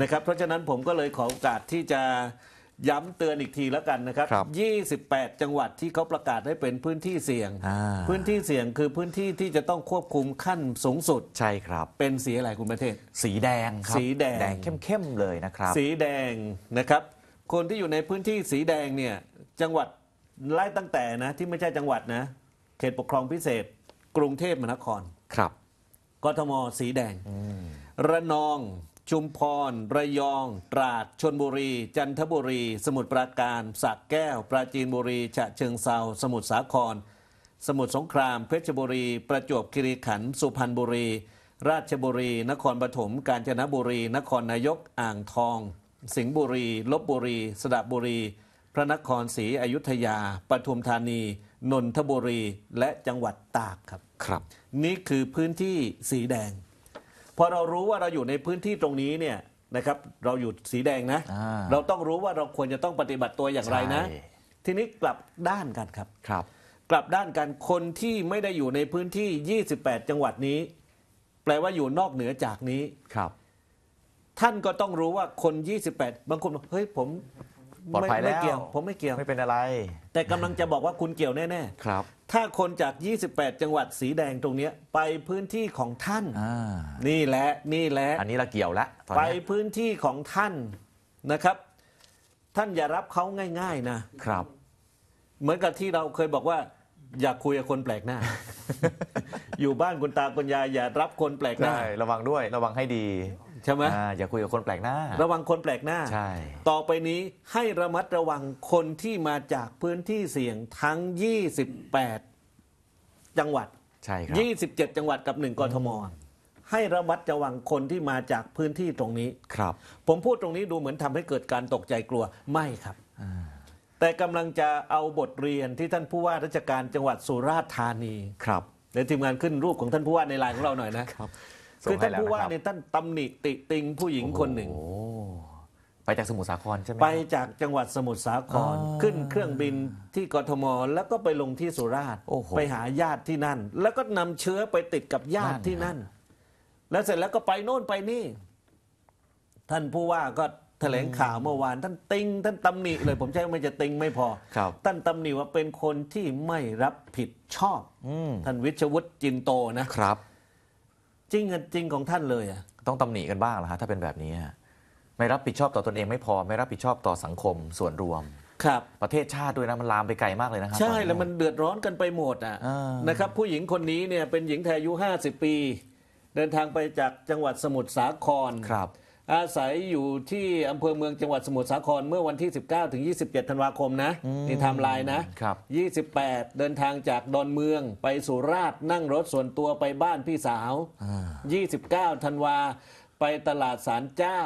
นะครับเพราะฉะนั้นผมก็เลยขอโอกาสที่จะย้ำเตือนอีกทีแล้วกันนะครับรบ28 จังหวัดที่เขาประกาศให้เป็นพื้นที่เสี่ยง พื้นที่เสี่ยงคือพื้นที่ที่จะต้องควบคุมขั้นสูงสุด ใช่ครับ เป็นสีอะไรคุณประเทศ สีแดงครับสีแดงแดง เข้มๆเลยนะครับ สีแดงนะครับ คนที่อยู่ในพื้นที่สีแดงเนี่ย จังหวัดไล่ตั้งแต่นะที่ไม่ใช่จังหวัดนะ เขตปกครองพิเศษ กรุงเทพมหานคร ครับ กทมสีแดง ระนองชุมพรระยอง ตราดชนบุรี จันทบุรี สมุทรปราการสรกแก้วปราจีนบุรีฉะเชิงเซาสมุทรสาคร สมุทรสงครามเพชรบุรี ประจวบคีรีขันธ์สุพรรณบุรี ราชบุรี นครปฐมกาญจนบุรี นครนายกอ่างทอง สิงห์บุรีลบบุรีสระบุรี พระนครศรีอยุธยา ปทุมธานี นนทบุรีและจังหวัดตากครับครับ นี่คือพื้นที่สีแดงพอเรารู้ว่าเราอยู่ในพื้นที่ตรงนี้เนี่ยนะครับ เราอยู่สีแดงนะ เราต้องรู้ว่าเราควรจะต้องปฏิบัติตัวอย่างไรนะ ทีนี้กลับด้านกันครับครับ กลับด้านกันคนที่ไม่ได้อยู่ในพื้นที่ 28 จังหวัดนี้ แปลว่าอยู่นอกเหนือจากนี้ครับ ท่านก็ต้องรู้ว่าคน 28 บางคนเฮ้ยผมปลอดภัยแล้วผมไม่เกี่ยว ไม่เป็นอะไร แต่กำลังจะบอกว่าคุณเกี่ยวแน่ครับถ้าคนจาก 28 จังหวัดสีแดงตรงนี้ ไปพื้นที่ของท่าน นี่แหละนี่แหละอันนี้เราเกี่ยวละไปพื้นที่ของท่านนะครับ ท่านอย่ารับเขาง่าย ๆนะครับเหมือนกับที่เราเคยบอกว่า อย่าคุยกับคนแปลกหน้า อยู่บ้านคุณตาคุณยาย อย่ารับคนแปลกหน้าระวังด้วย ระวังให้ดีใช่ไหมออย่าคุยกับคนแปลกหน้าระวังคนแปลกหน้าใช่ต่อไปนี้ให้ระมัดระวังคนที่มาจากพื้นที่เสี่ยงทั้ง 28 จังหวัด ใช่ครับ 27 จังหวัดกับ1กรทมให้ระมัดระวังคนที่มาจากพื้นที่ตรงนี้ครับ ผมพูดตรงนี้ดูเหมือนทำให้เกิดการตกใจกลัวไม่ครับแต่กำลังจะเอาบทเรียนที่ท่านผู้ว่าราชการจังหวัดสุราษฎร์ธานีครับเดี๋ยวทีมงานขึ้นรูปของท่านผู้ว่าในไลน์ของเราหน่อยนะครับคือท่านผู้ว่าเนี่ยท่านตำหนิติติงผู้หญิงคนหนึ่งไปจากสมุทรสาครใช่ไหมไปจากจังหวัดสมุทรสาครขึ้นเครื่องบินที่กทมแล้วก็ไปลงที่สุราษฎร์ไปหาญาติที่นั่น แล้วก็นำเชื้อไปติดกับญาติที่นั่น แล้วเสร็จแล้วก็ไปโน่นไปนี่ ท่านผู้ว่าก็แถลงข่าวเมื่อวาน ท่าน ติง ท่านตำหนิเลย ผมใช้ไม่จะติงไม่พอท่านตำหนิว่าเป็นคนที่ไม่รับผิดชอบท่านวิชวุฒิจินโตนะครับจริงจริงของท่านเลยอ่ะต้องตำหนิกันบ้างเหรอฮะถ้าเป็นแบบนี้ ไม่รับผิดชอบต่อตอนเองไม่พอ ไม่รับผิดชอบต่อสังคมส่วนรวม ครับ ประเทศชาติด้วยนะมันลามไปไกลมากเลยนะครับใช่แล้วมันเดือดร้อนกันไปหมดอ่ะนะครับ ผู้หญิงคนนี้เนี่ยเป็นหญิงไทยอายุ 50 ปี เดินทางไปจากจังหวัดสมุทรสาครครับอาศัยอยู่ที่อำเภอเมืองจังหวัดสมุทรสาครเมื่อวันที่ 19 ถึง 27ธันวาคมนะนี่ไทม์ไลน์นะบ28 เดินทางจากดอนเมืองไปสุราษฎร์นั่งรถส่วนตัวไปบ้านพี่สาว่29ธันวาไปตลาดสารเจ้า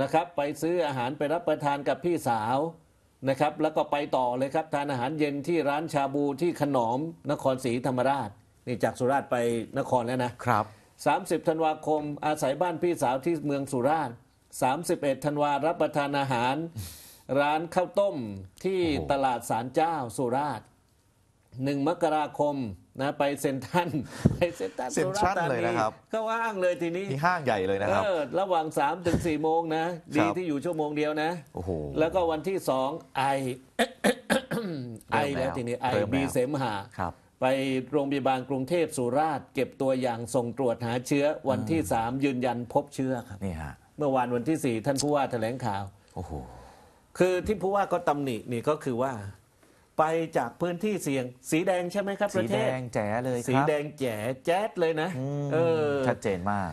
นะครับ ไปซื้ออาหารไปรับประทานกับพี่สาวนะครับ แล้วก็ไปต่อเลยครับทานอาหารเย็นที่ร้านชาบูที่ขนอมนครศรีธรรมราช นี่จากสุราษฎร์ไปนครแล้วนะครับ30ธันวาคมอาศัยบ้านพี่สาวที่เมืองสุราษฎร์31ธันวารับประทานอาหารร้านข้าวต้มที่ตลาดสารเจ้าสุราษฎร์หนึ่งมกราคมนะไปเซ็นทันไปเซ็นทันสุราษฎร์เลยนะครับก็ว่างเลยทีนี้มีห้างใหญ่เลยนะครับเออระหว่าง3ามถึงสี่โมงนะ ดีที่อยู่ชั่วโมงเดียวนะโอ้โหแล้วก็วันที่สองไอ ไอแล้วทีนี้ไอบีเสมหะครับไปโรงพยาบาลกรุงเทพสุราษฎร์เก็บตัวอย่างส่งตรวจหาเชื้อวันที่สามยืนยันพบเชื้อครับนี่ฮะเมื่อวานวันที่สี่ท่านผู้ว่าแถลงข่าว โอ้โหคือที่ผู้ว่าก็ตำหนินี่ก็คือว่า ไปจากพื้นที่เสี่ยง สีแดงใช่ไหมครับ ประเทศ สีแดงแจ๋เลยสีแดงแจ๋แจ๊ดเลยนะเออชัดเจนมาก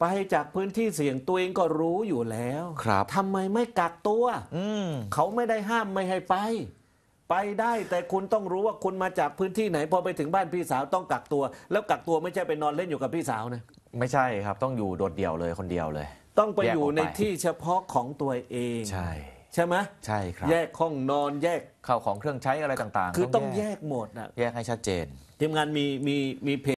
ไปจากพื้นที่เสี่ยงตัวเองก็รู้อยู่แล้วครับทำไมไม่กักตัว อืเขาไม่ได้ห้ามไม่ให้ไปไปได้แต่คุณต้องรู้ว่าคุณมาจากพื้นที่ไหน พอไปถึงบ้านพี่สาวต้องกักตัว แล้วกักตัวไม่ใช่ไปนอนเล่นอยู่กับพี่สาวนะไม่ใช่ครับต้องอยู่โดดเดี่ยวเลยคนเดียวเลย ต้องไปอยู่ในที่เฉพาะของตัวเองใช่ใช่ไหมใช่ครับแยกห้องนอนแยกข้าวของเครื่องใช้อะไรต่างๆคือต้องแยกหมดนะแยกให้ชัดเจนทีมงานมีมีมีเพ